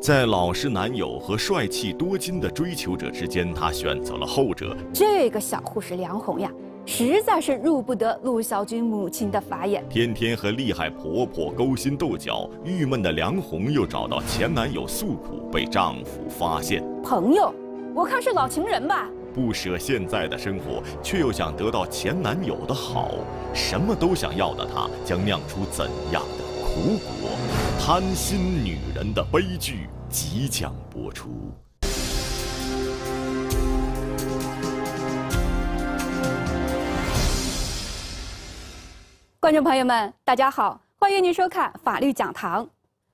在老实男友和帅气多金的追求者之间，她选择了后者。这个小护士梁红呀，实在是入不得陆小军母亲的法眼。天天和厉害婆婆勾心斗角，郁闷的梁红又找到前男友诉苦，被丈夫发现。朋友，我看是老情人吧。不舍现在的生活，却又想得到前男友的好，什么都想要的她，将酿出怎样？《吴国贪心女人的悲剧》即将播出。观众朋友们，大家好，欢迎您收看《法律讲堂》。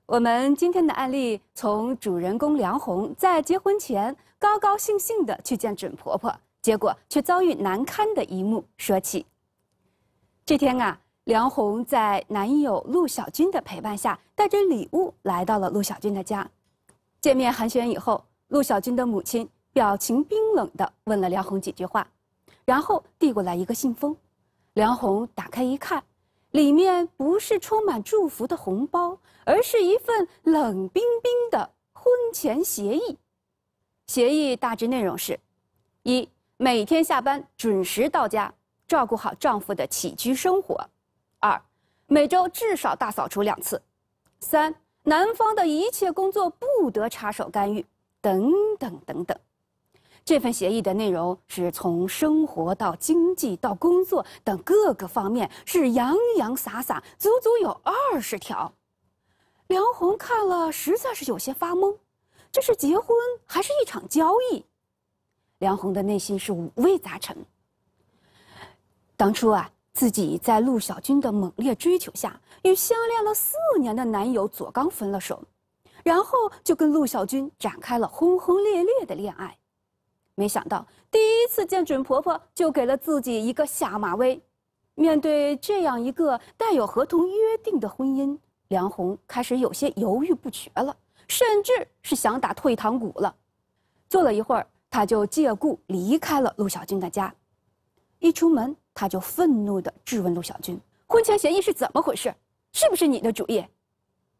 我们今天的案例从主人公梁红在结婚前高高兴兴的去见准婆婆，结果却遭遇难堪的一幕说起。这天啊。梁红在男友陆小军的陪伴下，带着礼物来到了陆小军的家。见面寒暄以后，陆小军的母亲表情冰冷地问了梁红几句话，然后递过来一个信封。梁红打开一看，里面不是充满祝福的红包，而是一份冷冰冰的婚前协议。协议大致内容是：一每天下班准时到家，照顾好丈夫的起居生活。二，每周至少大扫除两次；三，男方的一切工作不得插手干预，等等等等。这份协议的内容是从生活到经济到工作等各个方面，是洋洋洒洒足足有二十条。梁红看了实在是有些发懵，这是结婚还是一场交易？梁红的内心是五味杂陈。当初啊。自己在陆小军的猛烈追求下，与相恋了四年的男友左刚分了手，然后就跟陆小军展开了轰轰烈烈的恋爱。没想到第一次见准婆婆，就给了自己一个下马威。面对这样一个带有合同约定的婚姻，梁红开始有些犹豫不决了，甚至是想打退堂鼓了。坐了一会儿，她就借故离开了陆小军的家，一出门。他就愤怒地质问陆小军：“婚前协议是怎么回事？是不是你的主意？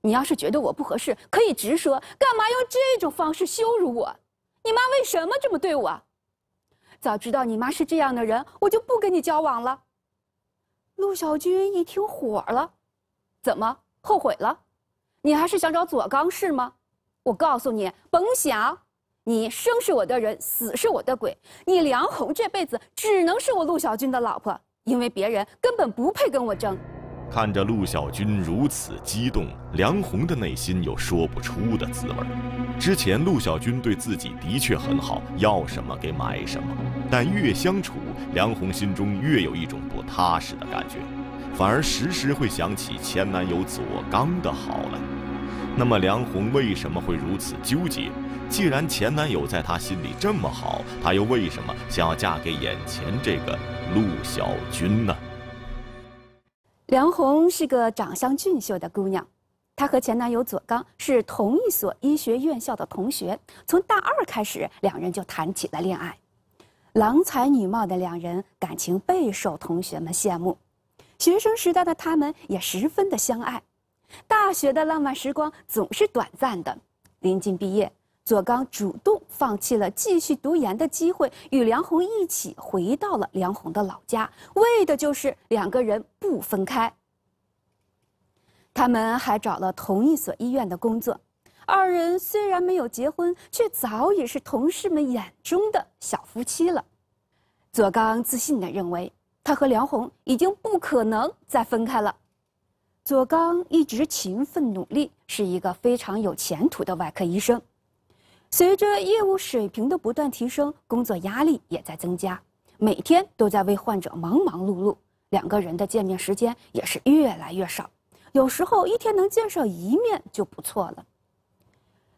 你要是觉得我不合适，可以直说，干嘛用这种方式羞辱我？你妈为什么这么对我？早知道你妈是这样的人，我就不跟你交往了。”陆小军一听火了：“怎么后悔了？你还是想找左刚是吗？我告诉你，甭想！”你生是我的人，死是我的鬼。你梁红这辈子只能是我陆小军的老婆，因为别人根本不配跟我争。看着陆小军如此激动，梁红的内心有说不出的滋味。之前陆小军对自己的确很好，要什么给买什么，但越相处，梁红心中越有一种不踏实的感觉，反而时时会想起前男友左刚的好了。那么，梁红为什么会如此纠结？既然前男友在她心里这么好，她又为什么想要嫁给眼前这个陆小军呢？梁红是个长相俊秀的姑娘，她和前男友左刚是同一所医学院校的同学。从大二开始，两人就谈起了恋爱。郎才女貌的两人感情备受同学们羡慕。学生时代的他们也十分的相爱。大学的浪漫时光总是短暂的，临近毕业。左刚主动放弃了继续读研的机会，与梁红一起回到了梁红的老家，为的就是两个人不分开。他们还找了同一所医院的工作，二人虽然没有结婚，却早已是同事们眼中的小夫妻了。左刚自信地认为，他和梁红已经不可能再分开了。左刚一直勤奋努力，是一个非常有前途的外科医生。随着业务水平的不断提升，工作压力也在增加，每天都在为患者忙忙碌碌，两个人的见面时间也是越来越少，有时候一天能见上一面就不错了。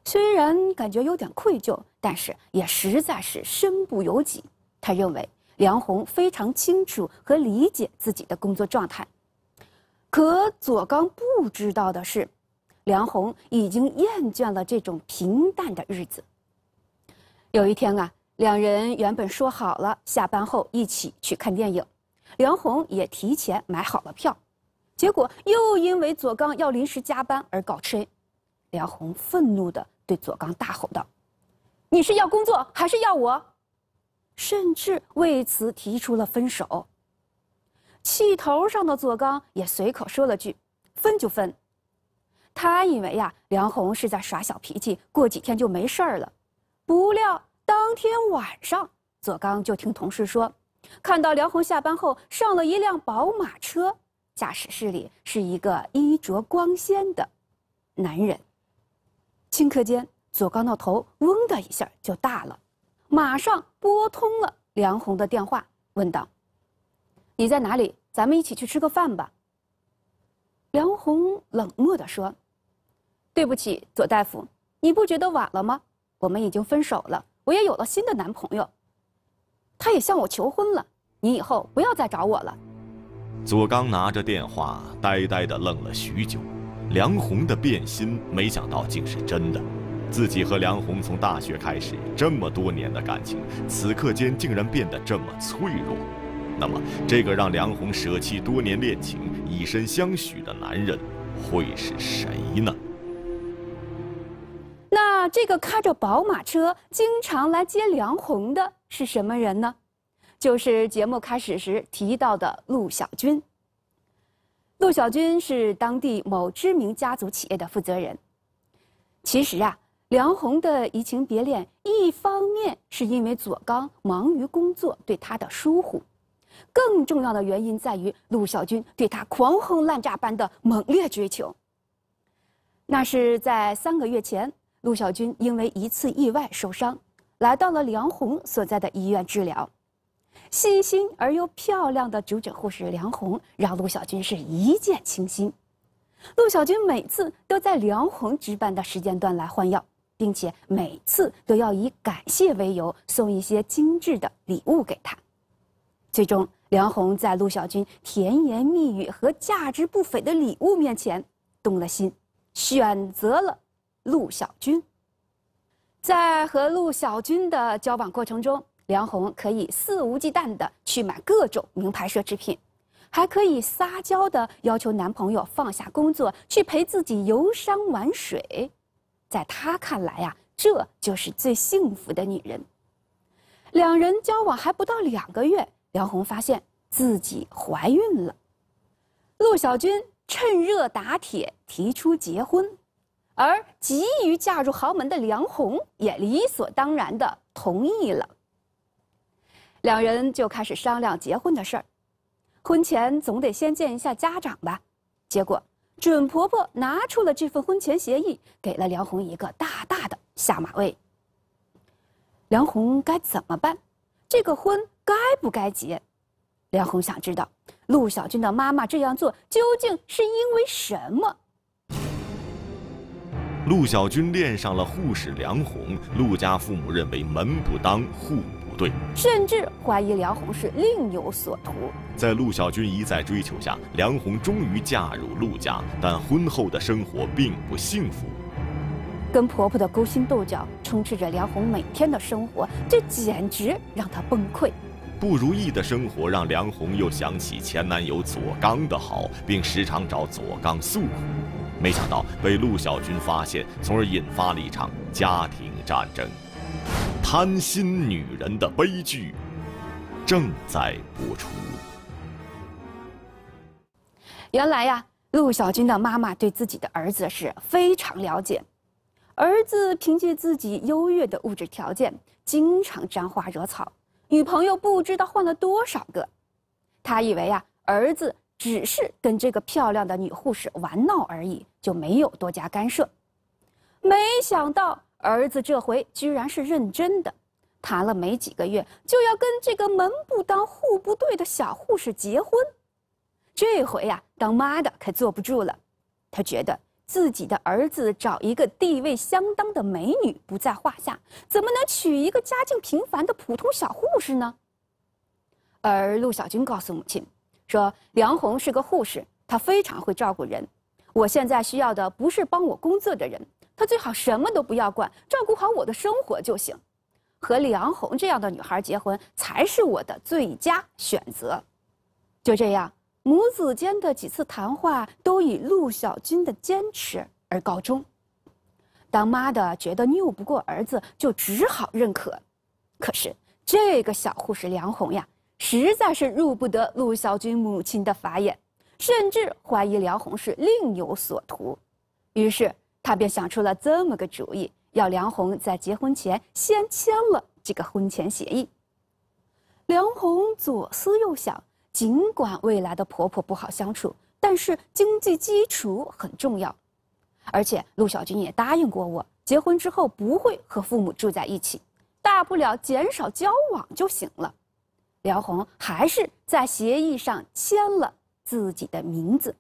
虽然感觉有点愧疚，但是也实在是身不由己。他认为梁红非常清楚和理解自己的工作状态，可左刚不知道的是。梁红已经厌倦了这种平淡的日子。有一天啊，两人原本说好了下班后一起去看电影，梁红也提前买好了票，结果又因为左刚要临时加班而搞吹。梁红愤怒地对左刚大吼道：“你是要工作还是要我？”甚至为此提出了分手。气头上的左刚也随口说了句：“分就分。”他以为呀，梁红是在耍小脾气，过几天就没事儿了。不料当天晚上，左刚就听同事说，看到梁红下班后上了一辆宝马车，驾驶室里是一个衣着光鲜的男人。顷刻间，左刚的头嗡的一下就大了，马上拨通了梁红的电话，问道：“你在哪里？咱们一起去吃个饭吧。”梁红冷漠地说。对不起，左大夫，你不觉得晚了吗？我们已经分手了，我也有了新的男朋友，他也向我求婚了。你以后不要再找我了。左刚拿着电话，呆呆地愣了许久。梁红的变心，没想到竟是真的。自己和梁红从大学开始这么多年的感情，此刻间竟然变得这么脆弱。那么，这个让梁红舍弃多年恋情、以身相许的男人，会是谁呢？那这个开着宝马车经常来接梁红的是什么人呢？就是节目开始时提到的陆小军。陆小军是当地某知名家族企业的负责人。其实啊，梁红的移情别恋，一方面是因为左刚忙于工作对他的疏忽，更重要的原因在于陆小军对他狂轰滥炸般的猛烈追求。那是在三个月前。陆小军因为一次意外受伤，来到了梁红所在的医院治疗。细心而又漂亮的主诊护士梁红，让陆小军是一见倾心。陆小军每次都在梁红值班的时间段来换药，并且每次都要以感谢为由送一些精致的礼物给她。最终，梁红在陆小军甜言蜜语和价值不菲的礼物面前动了心，选择了。陆小军，在和陆小军的交往过程中，梁红可以肆无忌惮的去买各种名牌奢侈品，还可以撒娇的要求男朋友放下工作去陪自己游山玩水，在她看来呀，这就是最幸福的女人。两人交往还不到两个月，梁红发现自己怀孕了，陆小军趁热打铁提出结婚。而急于嫁入豪门的梁红也理所当然的同意了，两人就开始商量结婚的事儿，婚前总得先见一下家长吧，结果准婆婆拿出了这份婚前协议，给了梁红一个大大的下马威。梁红该怎么办？这个婚该不该结？梁红想知道，陆小军的妈妈这样做究竟是因为什么？陆小军恋上了护士梁红，陆家父母认为门不当户不对，甚至怀疑梁红是另有所图。在陆小军一再追求下，梁红终于嫁入陆家，但婚后的生活并不幸福，跟婆婆的勾心斗角充斥着梁红每天的生活，这简直让她崩溃。不如意的生活让梁红又想起前男友左刚的好，并时常找左刚诉苦。没想到被陆小军发现，从而引发了一场家庭战争。贪心女人的悲剧正在播出。原来呀，陆小军的妈妈对自己的儿子是非常了解。儿子凭借自己优越的物质条件，经常沾花惹草，女朋友不知道换了多少个。他以为啊，儿子。只是跟这个漂亮的女护士玩闹而已，就没有多加干涉。没想到儿子这回居然是认真的，谈了没几个月就要跟这个门不当户不对的小护士结婚。这回呀，当妈的可坐不住了。他觉得自己的儿子找一个地位相当的美女不在话下，怎么能娶一个家境平凡的普通小护士呢？而陆小军告诉母亲。说梁红是个护士，她非常会照顾人。我现在需要的不是帮我工作的人，她最好什么都不要管，照顾好我的生活就行。和梁红这样的女孩结婚才是我的最佳选择。就这样，母子间的几次谈话都以陆小军的坚持而告终。当妈的觉得拗不过儿子，就只好认可。可是这个小护士梁红呀。实在是入不得陆小军母亲的法眼，甚至怀疑梁红是另有所图，于是他便想出了这么个主意，要梁红在结婚前先签了这个婚前协议。梁红左思右想，尽管未来的婆婆不好相处，但是经济基础很重要，而且陆小军也答应过我，结婚之后不会和父母住在一起，大不了减少交往就行了。梁红还是在协议上签了自己的名字。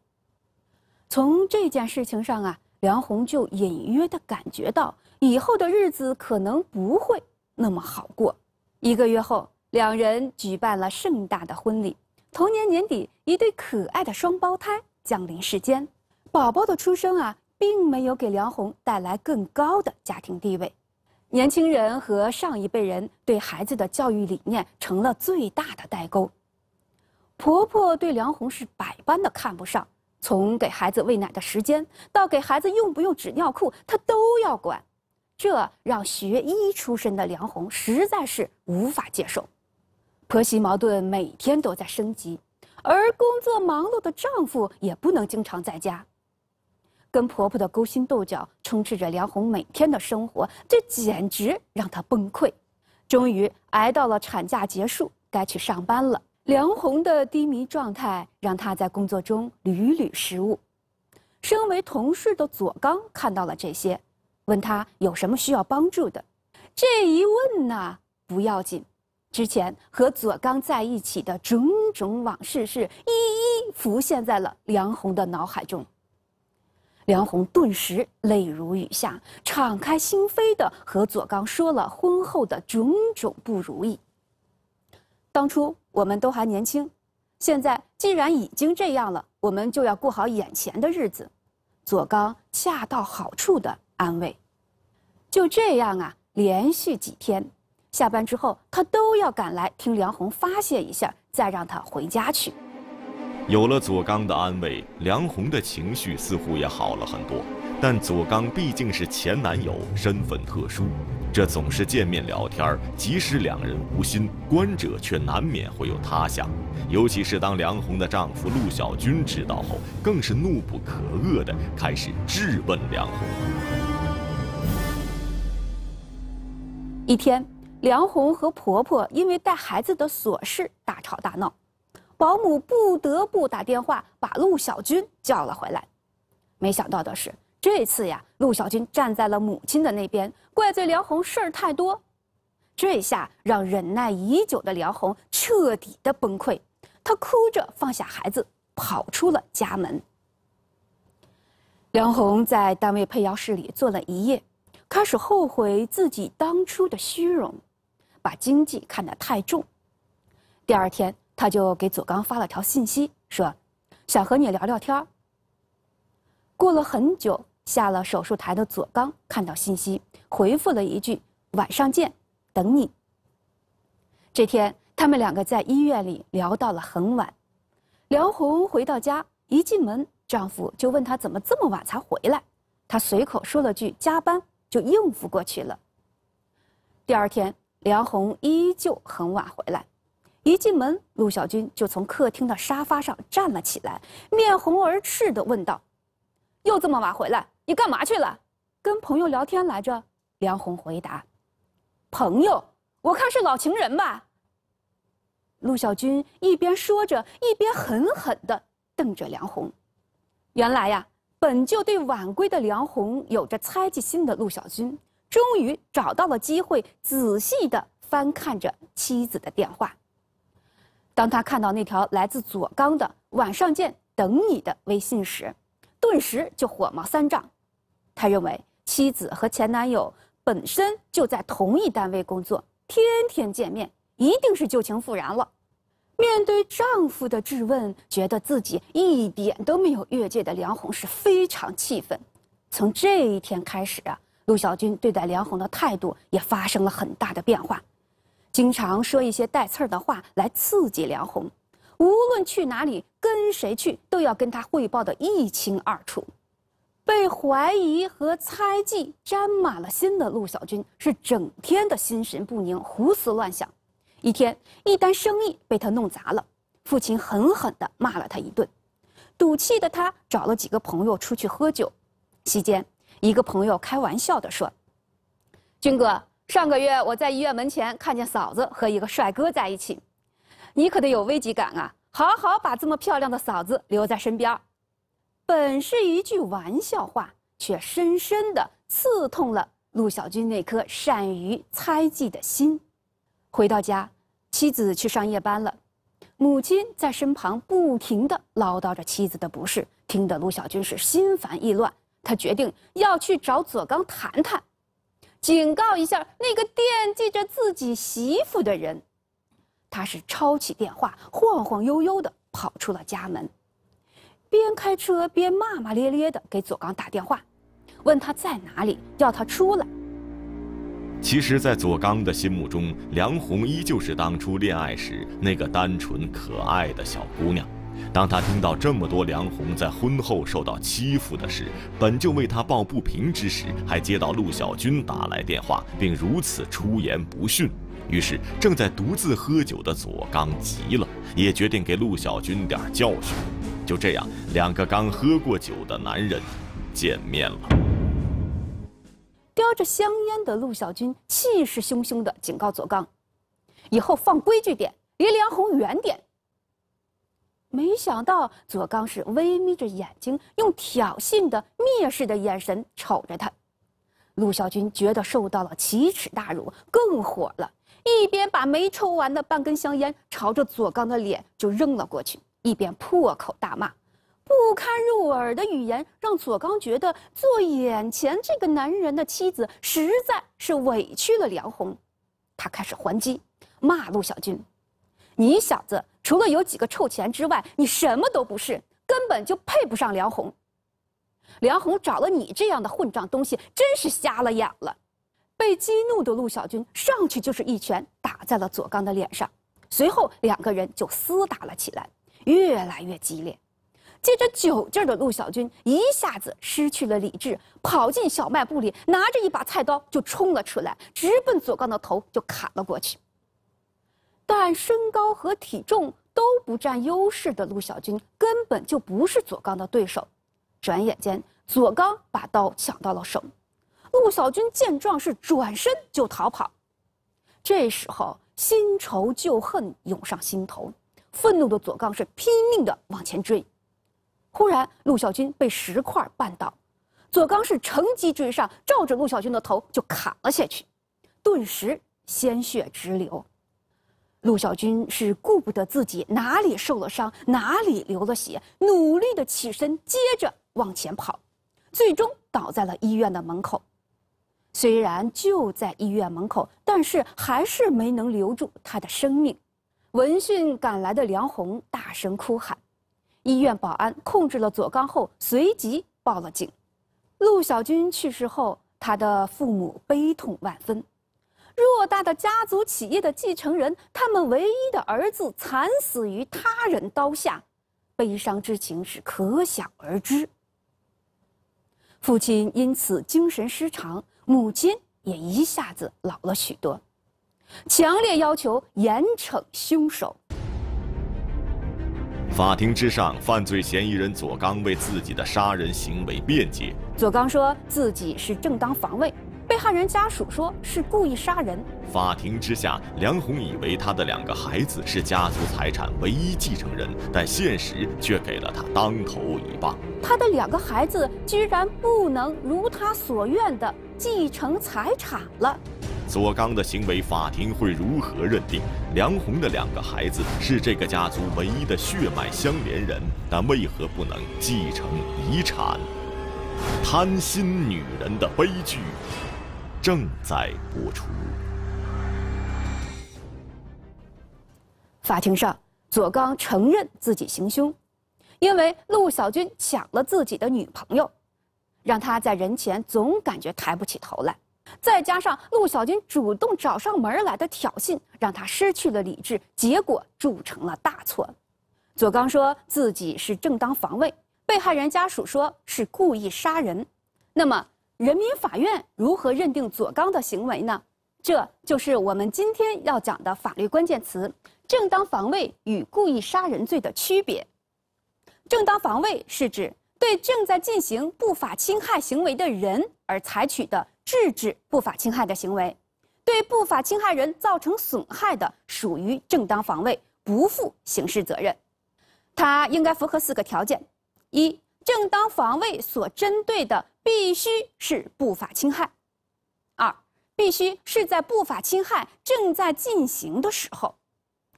从这件事情上啊，梁红就隐约的感觉到以后的日子可能不会那么好过。一个月后，两人举办了盛大的婚礼。同年年底，一对可爱的双胞胎降临世间。宝宝的出生啊，并没有给梁红带来更高的家庭地位。年轻人和上一辈人对孩子的教育理念成了最大的代沟。婆婆对梁红是百般的看不上，从给孩子喂奶的时间到给孩子用不用纸尿裤，她都要管，这让学医出身的梁红实在是无法接受。婆媳矛盾每天都在升级，而工作忙碌的丈夫也不能经常在家。跟婆婆的勾心斗角充斥着梁红每天的生活，这简直让她崩溃。终于挨到了产假结束，该去上班了。梁红的低迷状态让她在工作中屡屡失误。身为同事的左刚看到了这些，问他有什么需要帮助的。这一问呢，不要紧，之前和左刚在一起的种种往事是一一浮现在了梁红的脑海中。梁红顿时泪如雨下，敞开心扉的和左刚说了婚后的种种不如意。当初我们都还年轻，现在既然已经这样了，我们就要过好眼前的日子。左刚恰到好处的安慰。就这样啊，连续几天，下班之后他都要赶来听梁红发泄一下，再让他回家去。有了左刚的安慰，梁红的情绪似乎也好了很多。但左刚毕竟是前男友，身份特殊，这总是见面聊天，即使两人无心，观者却难免会有他想。尤其是当梁红的丈夫陆小军知道后，更是怒不可遏的开始质问梁红。一天，梁红和婆婆因为带孩子的琐事大吵大闹。保姆不得不打电话把陆小军叫了回来，没想到的是，这次呀，陆小军站在了母亲的那边，怪罪梁红事儿太多。这下让忍耐已久的梁红彻底的崩溃，他哭着放下孩子，跑出了家门。梁红在单位配药室里坐了一夜，开始后悔自己当初的虚荣，把经济看得太重。第二天。他就给左刚发了条信息，说想和你聊聊天。过了很久，下了手术台的左刚看到信息，回复了一句“晚上见，等你”。这天，他们两个在医院里聊到了很晚。梁红回到家，一进门，丈夫就问她怎么这么晚才回来。她随口说了句“加班”，就应付过去了。第二天，梁红依旧很晚回来。一进门，陆小军就从客厅的沙发上站了起来，面红耳赤地问道：“又这么晚回来，你干嘛去了？跟朋友聊天来着？”梁红回答：“朋友，我看是老情人吧。”陆小军一边说着，一边狠狠地瞪着梁红。原来呀，本就对晚归的梁红有着猜忌心的陆小军，终于找到了机会，仔细地翻看着妻子的电话。当他看到那条来自左刚的“晚上见，等你”的微信时，顿时就火冒三丈。他认为妻子和前男友本身就在同一单位工作，天天见面，一定是旧情复燃了。面对丈夫的质问，觉得自己一点都没有越界的梁红是非常气愤。从这一天开始啊，陆小军对待梁红的态度也发生了很大的变化。经常说一些带刺儿的话来刺激梁红，无论去哪里跟谁去，都要跟他汇报得一清二楚。被怀疑和猜忌沾满了心的陆小军是整天的心神不宁，胡思乱想。一天，一单生意被他弄砸了，父亲狠狠地骂了他一顿。赌气的他找了几个朋友出去喝酒，期间，一个朋友开玩笑地说：“军哥。”上个月我在医院门前看见嫂子和一个帅哥在一起，你可得有危机感啊！好好把这么漂亮的嫂子留在身边。本是一句玩笑话，却深深的刺痛了陆小军那颗善于猜忌的心。回到家，妻子去上夜班了，母亲在身旁不停的唠叨着妻子的不是，听得陆小军是心烦意乱。他决定要去找左刚谈谈。警告一下那个惦记着自己媳妇的人，他是抄起电话，晃晃悠悠的跑出了家门，边开车边骂骂咧咧的给左刚打电话，问他在哪里，要他出来。其实，在左刚的心目中，梁红依旧是当初恋爱时那个单纯可爱的小姑娘。当他听到这么多梁红在婚后受到欺负的事，本就为他抱不平之时，还接到陆小军打来电话，并如此出言不逊，于是正在独自喝酒的左刚急了，也决定给陆小军点教训。就这样，两个刚喝过酒的男人见面了。叼着香烟的陆小军气势汹汹的警告左刚：“以后放规矩点，离梁红远点。”没想到左刚是微眯着眼睛，用挑衅的、蔑视的眼神瞅着他。陆小军觉得受到了奇耻大辱，更火了，一边把没抽完的半根香烟朝着左刚的脸就扔了过去，一边破口大骂，不堪入耳的语言让左刚觉得做眼前这个男人的妻子实在是委屈了梁红。他开始还击，骂陆小军：“你小子！”除了有几个臭钱之外，你什么都不是，根本就配不上梁红。梁红找了你这样的混账东西，真是瞎了眼了。被激怒的陆小军上去就是一拳，打在了左刚的脸上，随后两个人就厮打了起来，越来越激烈。借着酒劲的陆小军一下子失去了理智，跑进小卖部里，拿着一把菜刀就冲了出来，直奔左刚的头就砍了过去。但身高和体重。都不占优势的陆小军根本就不是左刚的对手，转眼间左刚把刀抢到了手，陆小军见状是转身就逃跑，这时候新仇旧恨涌上心头，愤怒的左刚是拼命的往前追，忽然陆小军被石块绊倒，左刚是乘机追上，照着陆小军的头就砍了下去，顿时鲜血直流。陆小军是顾不得自己哪里受了伤，哪里流了血，努力的起身，接着往前跑，最终倒在了医院的门口。虽然就在医院门口，但是还是没能留住他的生命。闻讯赶来的梁红大声哭喊，医院保安控制了左刚后，随即报了警。陆小军去世后，他的父母悲痛万分。偌大的家族企业的继承人，他们唯一的儿子惨死于他人刀下，悲伤之情是可想而知。父亲因此精神失常，母亲也一下子老了许多，强烈要求严惩凶手。法庭之上，犯罪嫌疑人左刚为自己的杀人行为辩解。左刚说自己是正当防卫。被害人家属说：“是故意杀人。”法庭之下，梁红以为他的两个孩子是家族财产唯一继承人，但现实却给了他当头一棒。他的两个孩子居然不能如他所愿的继承财产了。左刚的行为，法庭会如何认定？梁红的两个孩子是这个家族唯一的血脉相连人，但为何不能继承遗产？贪心女人的悲剧。正在播出。法庭上，左刚承认自己行凶，因为陆小军抢了自己的女朋友，让他在人前总感觉抬不起头来。再加上陆小军主动找上门来的挑衅，让他失去了理智，结果铸成了大错。左刚说自己是正当防卫，被害人家属说是故意杀人。那么？人民法院如何认定左刚的行为呢？这就是我们今天要讲的法律关键词：正当防卫与故意杀人罪的区别。正当防卫是指对正在进行不法侵害行为的人而采取的制止不法侵害的行为，对不法侵害人造成损害的，属于正当防卫，不负刑事责任。它应该符合四个条件：一，正当防卫所针对的。必须是不法侵害，二必须是在不法侵害正在进行的时候，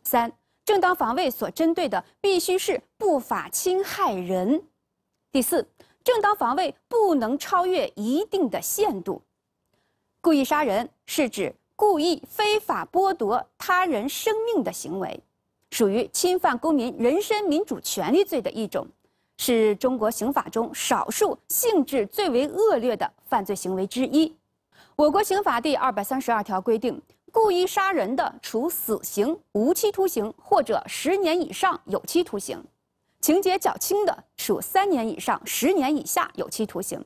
三正当防卫所针对的必须是不法侵害人，第四正当防卫不能超越一定的限度。故意杀人是指故意非法剥夺他人生命的行为，属于侵犯公民人身民主权利罪的一种。是中国刑法中少数性质最为恶劣的犯罪行为之一。我国刑法第二百三十二条规定，故意杀人的，处死刑、无期徒刑或者十年以上有期徒刑；情节较轻的，处三年以上十年以下有期徒刑。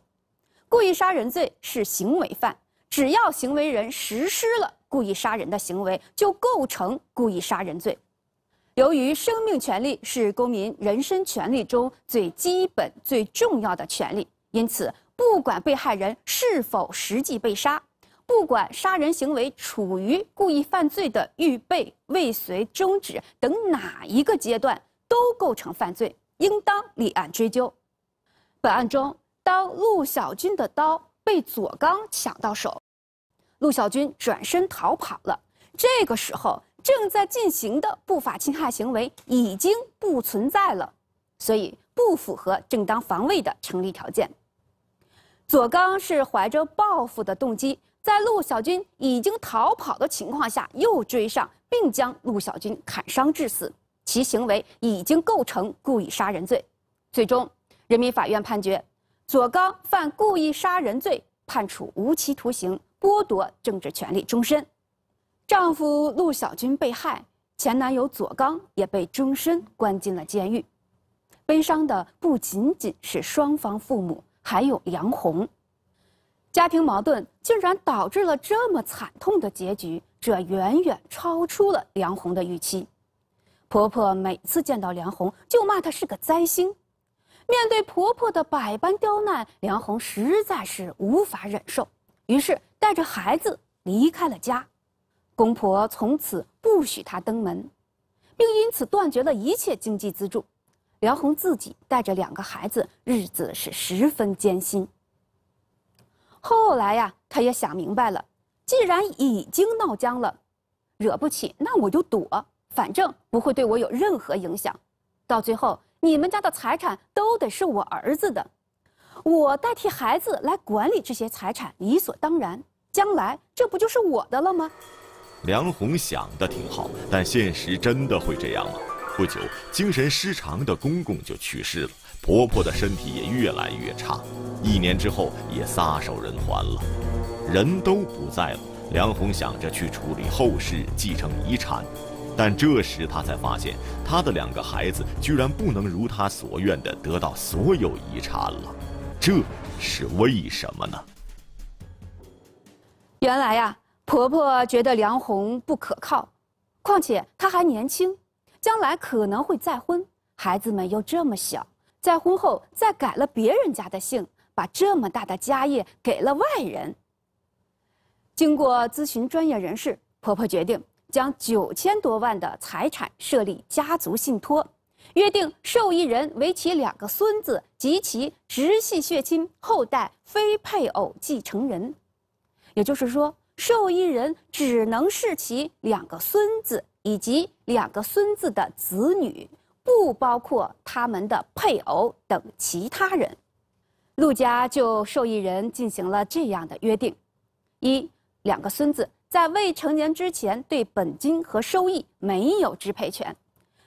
故意杀人罪是行为犯，只要行为人实施了故意杀人的行为，就构成故意杀人罪。由于生命权利是公民人身权利中最基本、最重要的权利，因此，不管被害人是否实际被杀，不管杀人行为处于故意犯罪的预备、未遂、中止等哪一个阶段，都构成犯罪，应当立案追究。本案中，当陆小军的刀被左刚抢到手，陆小军转身逃跑了。这个时候。正在进行的不法侵害行为已经不存在了，所以不符合正当防卫的成立条件。左刚是怀着报复的动机，在陆小军已经逃跑的情况下又追上，并将陆小军砍伤致死，其行为已经构成故意杀人罪。最终，人民法院判决左刚犯故意杀人罪，判处无期徒刑，剥夺政治权利终身。丈夫陆小军被害，前男友左刚也被终身关进了监狱。悲伤的不仅仅是双方父母，还有梁红。家庭矛盾竟然导致了这么惨痛的结局，这远远超出了梁红的预期。婆婆每次见到梁红，就骂她是个灾星。面对婆婆的百般刁难，梁红实在是无法忍受，于是带着孩子离开了家。公婆从此不许他登门，并因此断绝了一切经济资助。梁红自己带着两个孩子，日子是十分艰辛。后来呀，他也想明白了，既然已经闹僵了，惹不起，那我就躲，反正不会对我有任何影响。到最后，你们家的财产都得是我儿子的，我代替孩子来管理这些财产，理所当然。将来这不就是我的了吗？梁红想的挺好，但现实真的会这样吗？不久，精神失常的公公就去世了，婆婆的身体也越来越差，一年之后也撒手人寰了，人都不在了。梁红想着去处理后事，继承遗产，但这时她才发现，她的两个孩子居然不能如她所愿的得到所有遗产了，这是为什么呢？原来呀。婆婆觉得梁红不可靠，况且她还年轻，将来可能会再婚，孩子们又这么小，再婚后再改了别人家的姓，把这么大的家业给了外人。经过咨询专业人士，婆婆决定将九千多万的财产设立家族信托，约定受益人为其两个孙子及其直系血亲后代非配偶继承人，也就是说。受益人只能是其两个孙子以及两个孙子的子女，不包括他们的配偶等其他人。陆家就受益人进行了这样的约定：一，两个孙子在未成年之前对本金和收益没有支配权，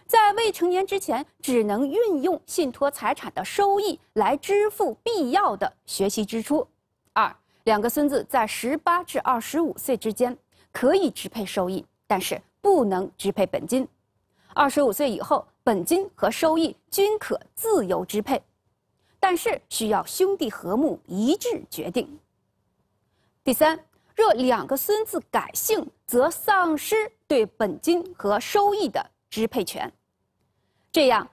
在未成年之前只能运用信托财产的收益来支付必要的学习支出；二。两个孙子在十八至二十五岁之间可以支配收益，但是不能支配本金。二十五岁以后，本金和收益均可自由支配，但是需要兄弟和睦一致决定。第三，若两个孙子改姓，则丧失对本金和收益的支配权。这样，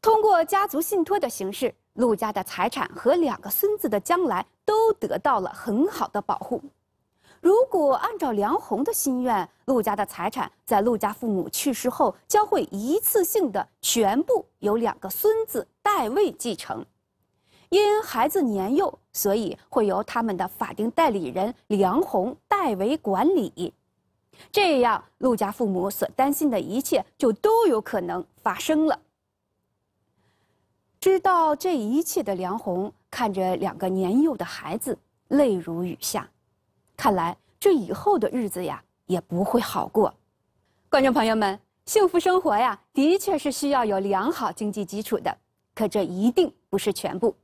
通过家族信托的形式，陆家的财产和两个孙子的将来。都得到了很好的保护。如果按照梁红的心愿，陆家的财产在陆家父母去世后，将会一次性的全部由两个孙子代位继承。因孩子年幼，所以会由他们的法定代理人梁红代为管理。这样，陆家父母所担心的一切就都有可能发生了。知道这一切的梁红。看着两个年幼的孩子，泪如雨下。看来这以后的日子呀，也不会好过。观众朋友们，幸福生活呀，的确是需要有良好经济基础的，可这一定不是全部。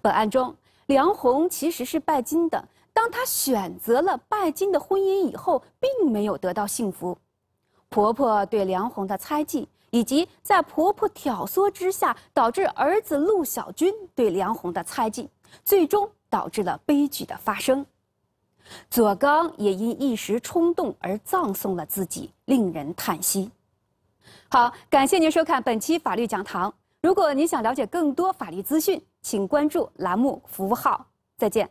本案中，梁红其实是拜金的。当她选择了拜金的婚姻以后，并没有得到幸福。婆婆对梁红的猜忌。以及在婆婆挑唆之下，导致儿子陆小军对梁红的猜忌，最终导致了悲剧的发生。左刚也因一时冲动而葬送了自己，令人叹息。好，感谢您收看本期法律讲堂。如果您想了解更多法律资讯，请关注栏目服务号。再见。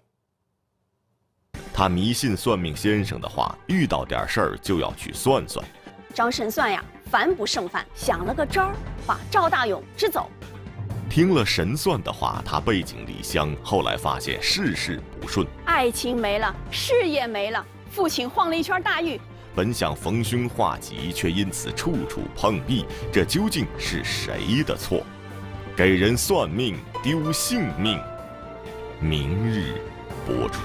他迷信算命先生的话，遇到点事儿就要去算算，张神算呀。烦不胜烦，想了个招儿，把赵大勇支走。听了神算的话，他背井离乡。后来发现事事不顺，爱情没了，事业没了，父亲晃了一圈大狱。本想逢凶化吉，却因此处处碰壁。这究竟是谁的错？给人算命丢性命。明日播出。